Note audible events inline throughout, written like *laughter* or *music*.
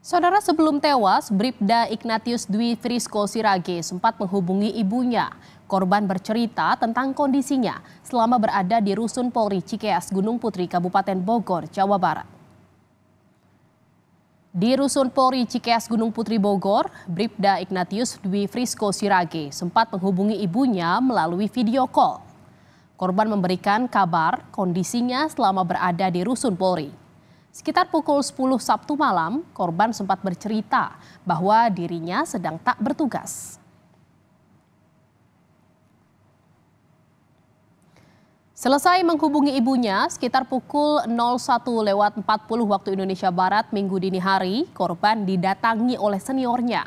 Saudara sebelum tewas, Bribda Ignatius Dwi Frisco Sirage sempat menghubungi ibunya. Korban bercerita tentang kondisinya selama berada di Rusun Polri Cikeas Gunung Putri, Kabupaten Bogor, Jawa Barat. Di Rusun Polri Cikeas Gunung Putri Bogor, Bribda Ignatius Dwi Frisco Sirage sempat menghubungi ibunya melalui video call. Korban memberikan kabar kondisinya selama berada di Rusun Polri. Sekitar pukul 10 Sabtu malam, korban sempat bercerita bahwa dirinya sedang tak bertugas. Selesai menghubungi ibunya sekitar pukul 01 lewat 40 waktu Indonesia Barat minggu dini hari, korban didatangi oleh seniornya.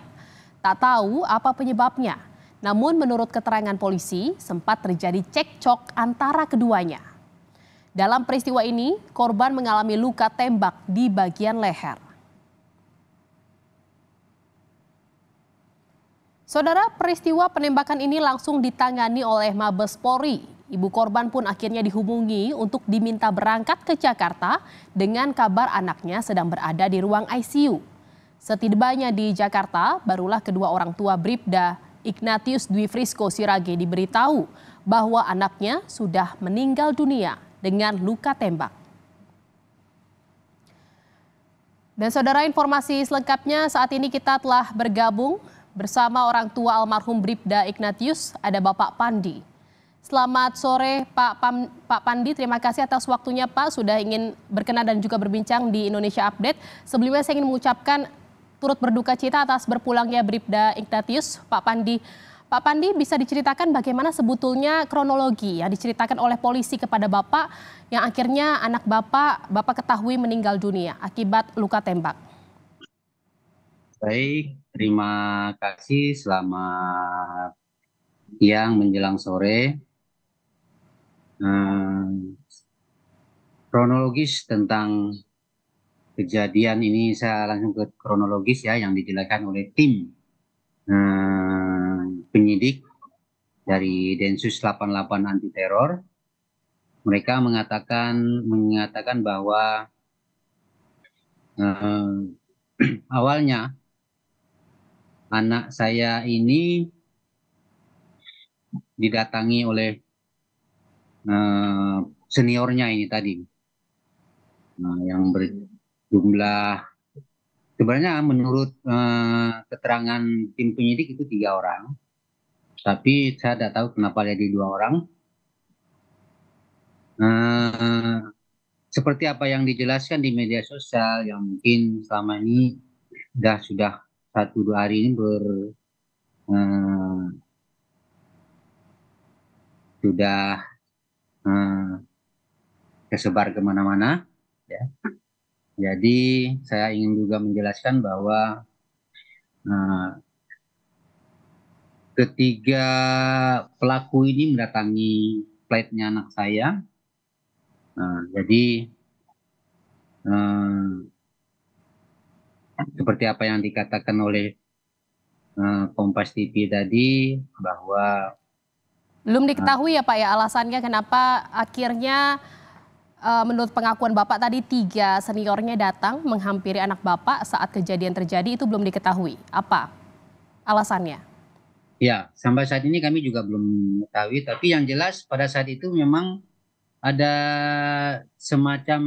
Tak tahu apa penyebabnya, namun menurut keterangan polisi sempat terjadi cekcok antara keduanya. Dalam peristiwa ini, korban mengalami luka tembak di bagian leher. Saudara, peristiwa penembakan ini langsung ditangani oleh Mabes Polri. Ibu korban pun akhirnya dihubungi untuk diminta berangkat ke Jakarta dengan kabar anaknya sedang berada di ruang ICU. Setibanya di Jakarta, barulah kedua orang tua Bribda Ignatius Dwi Frisco Sirage diberitahu bahwa anaknya sudah meninggal dunia dengan luka tembak. Dan saudara informasi selengkapnya saat ini kita telah bergabung bersama orang tua almarhum Bribda Ignatius, ada Bapak Pandi. Selamat sore Pak, Pam, Pak Pandi, terima kasih atas waktunya Pak sudah ingin berkenan dan juga berbincang di Indonesia Update. Sebelumnya saya ingin mengucapkan turut berduka cita atas berpulangnya Bribda Ignatius, Pak Pandi. Pak Pandi bisa diceritakan bagaimana sebetulnya kronologi yang diceritakan oleh polisi kepada Bapak yang akhirnya anak Bapak, Bapak ketahui meninggal dunia akibat luka tembak. Baik, terima kasih. Selamat siang menjelang sore. Eh, kronologis tentang kejadian ini saya langsung ke kronologis ya yang dijelaskan oleh tim hmm, penyidik dari Densus 88 anti teror mereka mengatakan mengatakan bahwa eh, *clears throat* awalnya anak saya ini didatangi oleh eh, seniornya ini tadi nah, yang berjumlah sebenarnya menurut eh, keterangan tim penyidik itu tiga orang tapi saya tidak tahu kenapa ada di dua orang. Uh, seperti apa yang dijelaskan di media sosial yang mungkin selama ini sudah sudah satu dua hari ini ber uh, sudah uh, tersebar kemana-mana. Ya. Jadi saya ingin juga menjelaskan bahwa uh, Ketiga pelaku ini mendatangi flatnya anak saya. Nah, jadi eh, seperti apa yang dikatakan oleh eh, Kompas TV tadi bahwa belum diketahui ya Pak ya alasannya kenapa akhirnya eh, menurut pengakuan Bapak tadi tiga seniornya datang menghampiri anak Bapak saat kejadian terjadi itu belum diketahui. Apa alasannya? Ya, sampai saat ini kami juga belum mengetahui, tapi yang jelas pada saat itu memang ada semacam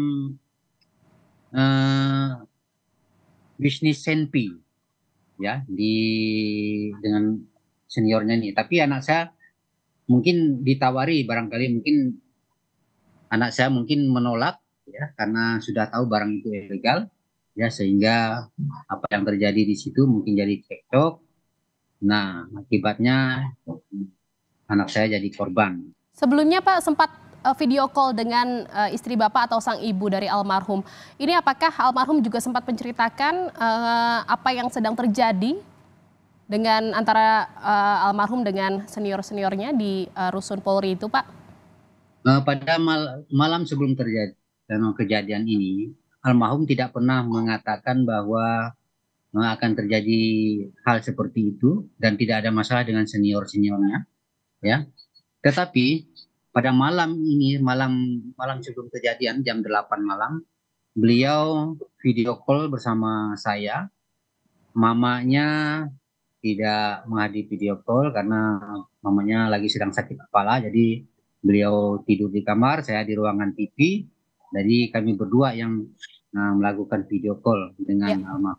uh, bisnis senpi ya di dengan seniornya ini. Tapi anak saya mungkin ditawari barangkali mungkin anak saya mungkin menolak ya karena sudah tahu barang itu ilegal ya sehingga apa yang terjadi di situ mungkin jadi cekcok Nah, akibatnya anak saya jadi korban. Sebelumnya Pak sempat eh, video call dengan eh, istri Bapak atau sang ibu dari almarhum. Ini apakah almarhum juga sempat menceritakan eh, apa yang sedang terjadi dengan antara almarhum dengan senior-seniornya di Rusun Polri itu, Pak? pada mal malam sebelum terjadi kejadian ini, almarhum tidak pernah mengatakan bahwa Nah, akan terjadi hal seperti itu dan tidak ada masalah dengan senior seniornya ya tetapi pada malam ini malam malam sebelum kejadian jam 8 malam beliau video call bersama saya mamanya tidak menghadiri video call karena mamanya lagi sedang sakit kepala jadi beliau tidur di kamar saya di ruangan TV jadi kami berdua yang eh, melakukan video call dengan ya.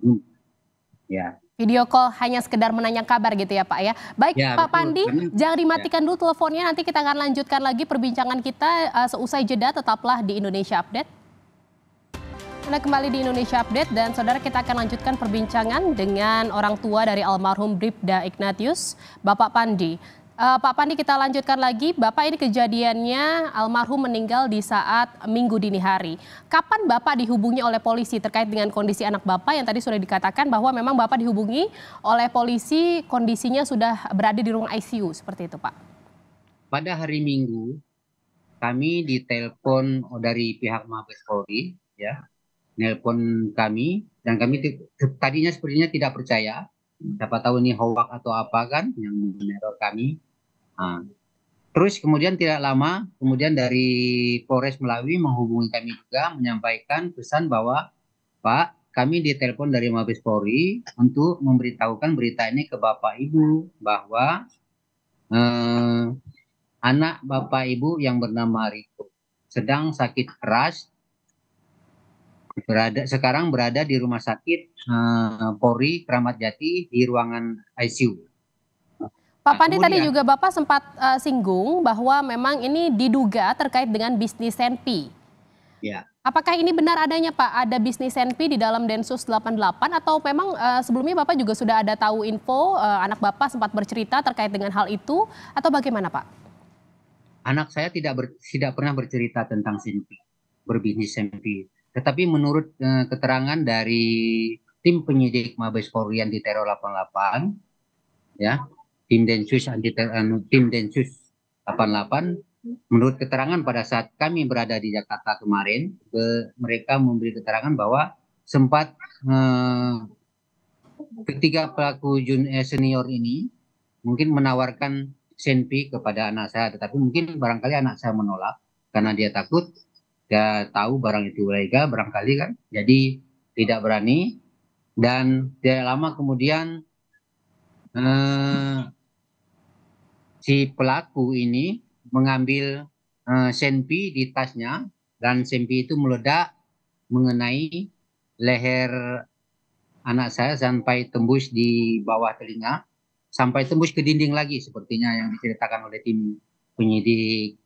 Ya. Video call hanya sekedar menanya kabar gitu ya Pak ya. Baik ya, Pak betul. Pandi, Karena, jangan dimatikan ya. dulu teleponnya. Nanti kita akan lanjutkan lagi perbincangan kita uh, seusai jeda. Tetaplah di Indonesia Update. Anda kembali di Indonesia Update dan saudara kita akan lanjutkan perbincangan dengan orang tua dari almarhum Bripda Ignatius, Bapak Pandi. Uh, Pak Pandi kita lanjutkan lagi, Bapak ini kejadiannya almarhum meninggal di saat minggu dini hari. Kapan Bapak dihubungi oleh polisi terkait dengan kondisi anak Bapak yang tadi sudah dikatakan bahwa memang Bapak dihubungi oleh polisi kondisinya sudah berada di ruang ICU seperti itu Pak? Pada hari Minggu kami ditelepon dari pihak Mabes Polri ya, nelpon kami dan kami tadinya sepertinya tidak percaya siapa tahu ini hoax atau apa kan yang meneror kami Ah. terus kemudian tidak lama, kemudian dari Polres Melawi menghubungi kami juga menyampaikan pesan bahwa Pak, kami ditelepon dari Mabes Polri untuk memberitahukan berita ini ke Bapak Ibu bahwa eh, anak Bapak Ibu yang bernama Riko sedang sakit keras berada sekarang berada di rumah sakit eh, Polri Kramat Jati di ruangan ICU. Pak Pandi tadi juga Bapak sempat uh, singgung bahwa memang ini diduga terkait dengan bisnis senpi. Ya. Apakah ini benar adanya Pak? Ada bisnis senpi di dalam Densus 88 atau memang uh, sebelumnya Bapak juga sudah ada tahu info uh, anak Bapak sempat bercerita terkait dengan hal itu atau bagaimana Pak? Anak saya tidak ber, tidak pernah bercerita tentang senpi, berbisnis senpi. Tetapi menurut uh, keterangan dari tim penyidik Mabes Polri yang di teror 88 ya, tim Densus anti anu, tim Densus 88 menurut keterangan pada saat kami berada di Jakarta kemarin ke, mereka memberi keterangan bahwa sempat eh, ketiga pelaku jun eh, senior ini mungkin menawarkan senpi kepada anak saya tetapi mungkin barangkali anak saya menolak karena dia takut dia tahu barang itu ilegal barangkali kan jadi tidak berani dan tidak lama kemudian eh, si pelaku ini mengambil uh, senpi di tasnya dan senpi itu meledak mengenai leher anak saya sampai tembus di bawah telinga sampai tembus ke dinding lagi sepertinya yang diceritakan oleh tim penyidik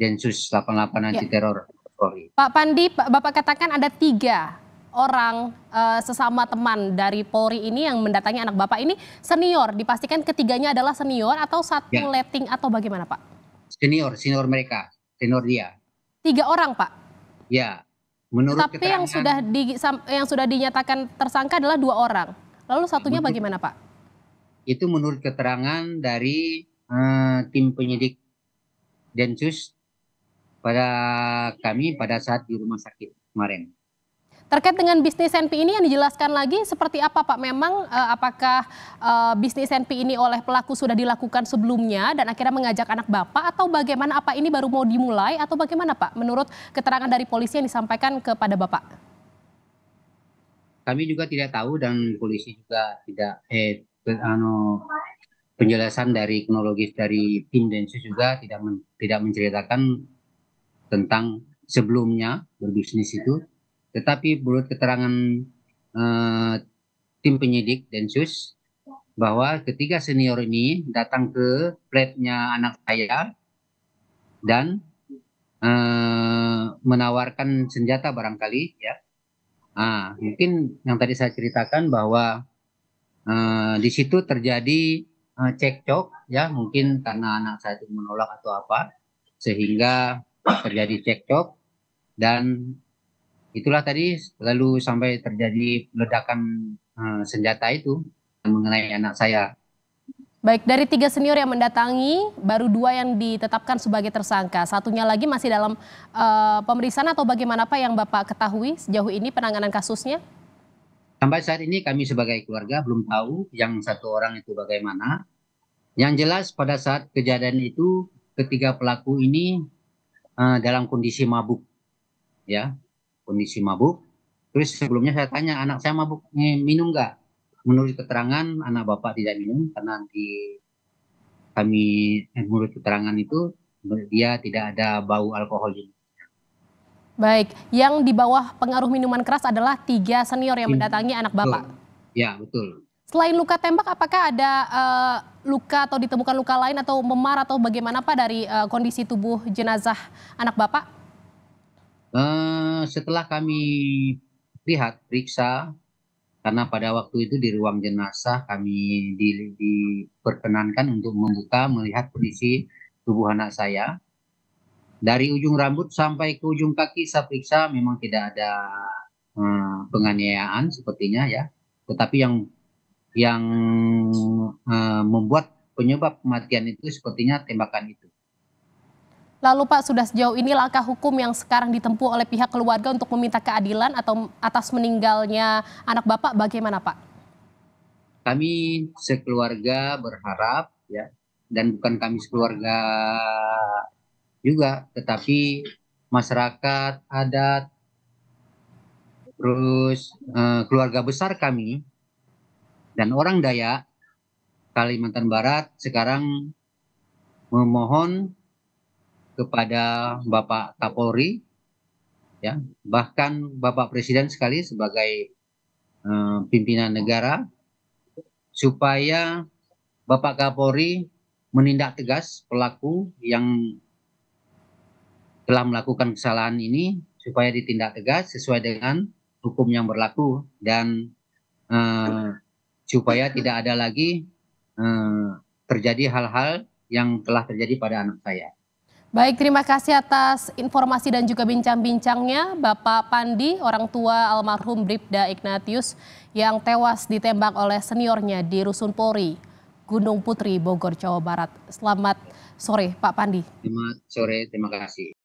Densus 88 ya. anti teror Ya. Pak Pandi, Bapak katakan ada tiga orang uh, sesama teman dari Polri ini yang mendatangi anak Bapak ini senior, dipastikan ketiganya adalah senior atau satu ya. letting atau bagaimana Pak? Senior, senior mereka, senior dia. Tiga orang Pak? Ya, menurut Tapi yang sudah di, yang sudah dinyatakan tersangka adalah dua orang. Lalu satunya menurut, bagaimana Pak? Itu menurut keterangan dari uh, tim penyidik Densus pada kami pada saat di rumah sakit kemarin. Terkait dengan bisnis NP ini yang dijelaskan lagi seperti apa Pak? Memang uh, apakah uh, bisnis NP ini oleh pelaku sudah dilakukan sebelumnya dan akhirnya mengajak anak Bapak atau bagaimana apa ini baru mau dimulai atau bagaimana Pak menurut keterangan dari polisi yang disampaikan kepada Bapak? Kami juga tidak tahu dan polisi juga tidak eh ano penjelasan dari teknologis dari tim Densus juga tidak men, tidak menceritakan tentang sebelumnya berbisnis itu tetapi menurut keterangan eh, tim penyidik Densus bahwa ketiga senior ini datang ke flatnya anak saya dan eh, menawarkan senjata barangkali ya. Ah, mungkin yang tadi saya ceritakan bahwa Uh, di situ terjadi uh, cekcok ya, mungkin karena anak saya itu menolak atau apa sehingga terjadi cekcok dan itulah tadi lalu sampai terjadi ledakan uh, senjata itu mengenai anak saya. Baik, dari tiga senior yang mendatangi, baru dua yang ditetapkan sebagai tersangka. Satunya lagi masih dalam uh, pemeriksaan atau bagaimana Pak yang Bapak ketahui sejauh ini penanganan kasusnya? Sampai saat ini kami sebagai keluarga belum tahu yang satu orang itu bagaimana. Yang jelas pada saat kejadian itu ketiga pelaku ini uh, dalam kondisi mabuk. Ya, kondisi mabuk. Terus sebelumnya saya tanya, anak saya mabuk, minum nggak? Menurut keterangan, anak bapak tidak minum karena di kami eh, menurut keterangan itu dia tidak ada bau alkohol Baik, yang di bawah pengaruh minuman keras adalah tiga senior yang iya. mendatangi anak bapak. Betul. Ya, betul. Selain luka tembak, apakah ada uh, luka atau ditemukan luka lain atau memar atau bagaimana pak dari uh, kondisi tubuh jenazah anak bapak? Eh, setelah kami lihat periksa karena pada waktu itu di ruang jenazah kami di, diperkenankan untuk membuka melihat kondisi tubuh anak saya dari ujung rambut sampai ke ujung kaki saya periksa memang tidak ada eh, penganiayaan sepertinya ya tetapi yang yang eh, membuat penyebab kematian itu sepertinya tembakan itu Lalu Pak, sudah sejauh ini langkah hukum yang sekarang ditempuh oleh pihak keluarga untuk meminta keadilan atau atas meninggalnya anak Bapak bagaimana Pak? Kami sekeluarga berharap ya dan bukan kami sekeluarga juga tetapi masyarakat adat terus eh, keluarga besar kami dan orang Dayak Kalimantan Barat sekarang memohon kepada Bapak Kapolri, ya bahkan Bapak Presiden sekali sebagai uh, pimpinan negara supaya Bapak Kapolri menindak tegas pelaku yang telah melakukan kesalahan ini supaya ditindak tegas sesuai dengan hukum yang berlaku dan uh, supaya tidak ada lagi uh, terjadi hal-hal yang telah terjadi pada anak saya. Baik, terima kasih atas informasi dan juga bincang-bincangnya Bapak Pandi, orang tua almarhum Bribda Ignatius yang tewas ditembak oleh seniornya di Rusun Polri, Gunung Putri, Bogor, Jawa Barat. Selamat sore Pak Pandi. Selamat sore, terima kasih.